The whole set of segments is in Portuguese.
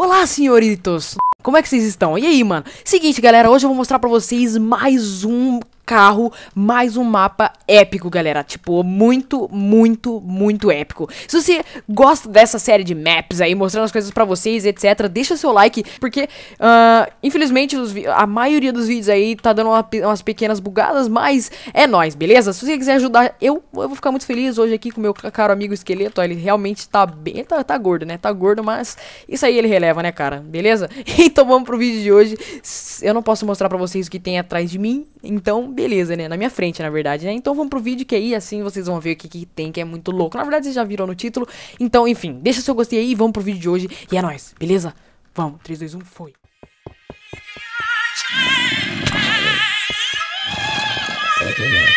Olá, senhoritos! Como é que vocês estão? E aí, mano? Seguinte, galera, hoje eu vou mostrar pra vocês mais um carro, mais um mapa épico, galera. Tipo, muito, muito, muito épico. Se você gosta dessa série de maps aí, mostrando as coisas para vocês, etc., deixa seu like, porque, uh, infelizmente, a maioria dos vídeos aí tá dando uma, umas pequenas bugadas, mas é nóis, beleza? Se você quiser ajudar, eu, eu vou ficar muito feliz hoje aqui com meu caro amigo esqueleto. Ó, ele realmente tá bem. Tá, tá gordo, né? Tá gordo, mas isso aí ele releva, né, cara? Beleza? Então vamos pro vídeo de hoje. Eu não posso mostrar pra vocês o que tem atrás de mim, então beleza, né? Na minha frente, na verdade, né? Então vamos pro vídeo que é aí assim vocês vão ver o que, que tem, que é muito louco. Na verdade, vocês já viram no título. Então, enfim, deixa seu gostei aí, vamos pro vídeo de hoje. E é nóis, beleza? Vamos, 3, 2, 1, foi! Yeah.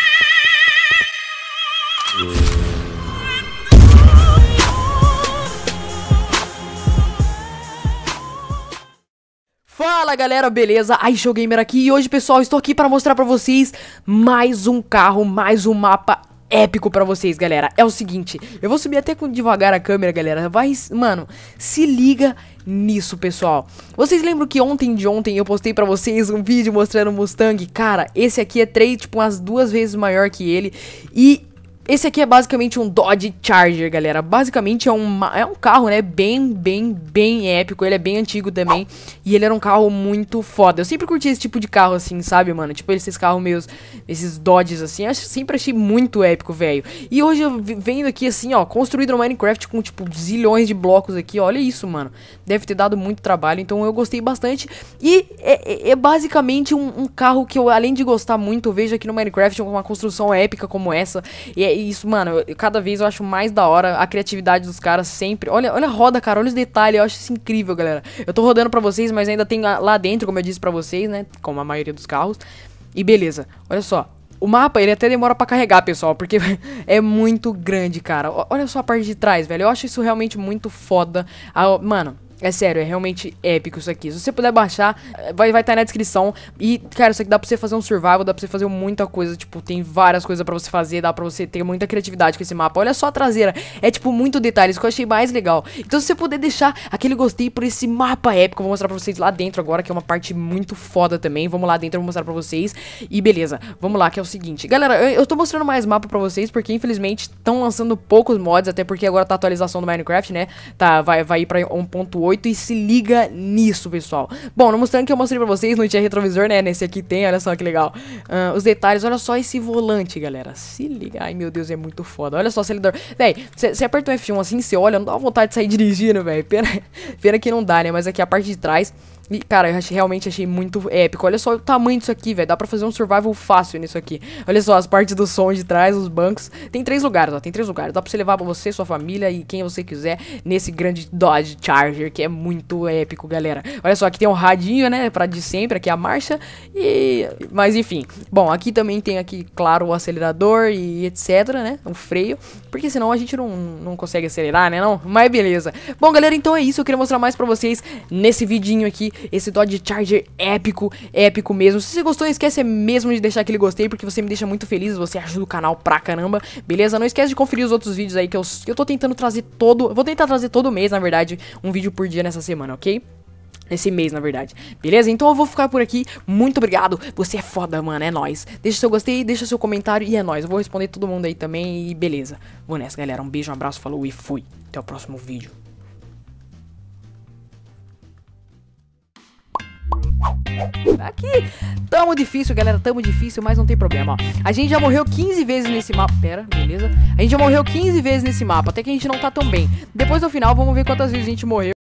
Fala galera, beleza? Ai, Showgamer aqui e hoje, pessoal, estou aqui para mostrar para vocês mais um carro, mais um mapa épico pra vocês, galera. É o seguinte, eu vou subir até com devagar a câmera, galera. Vai, mano, se liga nisso, pessoal. Vocês lembram que ontem de ontem eu postei pra vocês um vídeo mostrando o Mustang? Cara, esse aqui é três, tipo, umas duas vezes maior que ele. E esse aqui é basicamente um Dodge Charger, galera. Basicamente é, um é um carro, né, bem, bem, bem épico. Ele é bem antigo também. E ele era um carro muito foda. Eu sempre curti esse tipo de carro, assim, sabe, mano? Tipo, esses carros meus, esses Dodges, assim. Eu sempre achei muito épico, velho. E hoje eu vendo aqui, assim, ó, construído no Minecraft com, tipo, zilhões de blocos aqui. Olha isso, mano. Deve ter dado muito trabalho, então eu gostei bastante. E é, é, é basicamente um, um, carro que eu, além de gostar muito, vejo aqui no Minecraft uma construção épica como essa. E é é isso, mano. Eu, cada vez eu acho mais da hora a criatividade dos caras sempre. Olha, olha a roda, cara, olha os detalhes. Eu acho isso incrível, galera. Eu tô rodando pra vocês, mas ainda tem lá dentro, como eu disse pra vocês, né? Como a maioria dos carros. E beleza, olha só. O mapa, ele até demora para carregar, pessoal, porque é muito grande, cara. olha só a parte de trás, velho. Eu acho isso realmente muito foda. Ah, mano, é sério, é realmente épico isso aqui. Se você puder baixar, vai estar vai tá na descrição. E, cara, isso aqui dá pra você fazer um survival, dá pra você fazer muita coisa. Tipo, tem várias coisas pra você fazer, dá pra você ter muita criatividade com esse mapa. Olha só a traseira. É, tipo, muito detalhes que eu achei mais legal. Então, se você puder deixar aquele gostei por esse mapa épico, eu vou mostrar pra vocês lá dentro agora, que é uma parte muito foda também. Vamos lá dentro, eu vou mostrar pra vocês. E beleza, vamos lá, que é o seguinte. Galera, eu, eu tô mostrando mais mapa pra vocês, porque infelizmente estão lançando poucos mods, até porque agora tá a atualização do Minecraft, né? Tá, vai, vai ir pra 1.8 8 e se liga nisso, pessoal. Bom, não mostrando que eu mostrei pra vocês, não tinha retrovisor, né? Nesse aqui tem, olha só que legal. Uh, os detalhes, olha só esse volante, galera. Se liga. Ai, meu Deus, é muito foda. Olha só o acelerador. Véi, você aperta o F1 assim, você olha, não dá vontade de sair dirigindo, velho. Pena, pena que não dá, né? Mas aqui a parte de trás... E, cara, eu achei, realmente achei muito épico. Olha só o tamanho disso aqui, velho. Dá pra fazer um survival fácil nisso aqui. Olha só as partes do som de trás, os bancos. Tem três lugares, ó. Tem três lugares. Dá pra você levar pra você, sua família e quem você quiser nesse grande Dodge Charger, que é muito épico, galera. Olha só, aqui tem um radinho, né? Pra de sempre, aqui é a marcha. E. Mas enfim. Bom, aqui também tem aqui, claro, o acelerador e etc, né? O freio. Porque senão a gente não, não consegue acelerar, né? Não? Mas beleza. Bom, galera, então é isso. Eu queria mostrar mais pra vocês nesse vidinho aqui esse Dodge Charger épico, épico mesmo. Se você gostou, esquece mesmo de deixar aquele gostei, porque você me deixa muito feliz, você ajuda o canal pra caramba, beleza? Não esquece de conferir os outros vídeos aí que eu, que eu tô tentando trazer todo... vou tentar trazer todo mês, na verdade, um vídeo por dia nessa semana, ok? Nesse mês, na verdade. Beleza? Então eu vou ficar por aqui. Muito obrigado. Você é foda, mano. É nóis. Deixa seu gostei, deixa seu comentário e é nóis. Eu vou responder todo mundo aí também e beleza. Vou nessa, galera. Um beijo, um abraço, falou e fui. Até o próximo vídeo. Aqui, tamo difícil, galera, tamo difícil, mas não tem problema, ó. A gente já morreu 15 vezes nesse mapa, pera, beleza? A gente já morreu 15 vezes nesse mapa, até que a gente não tá tão bem. Depois do final, vamos ver quantas vezes a gente morreu.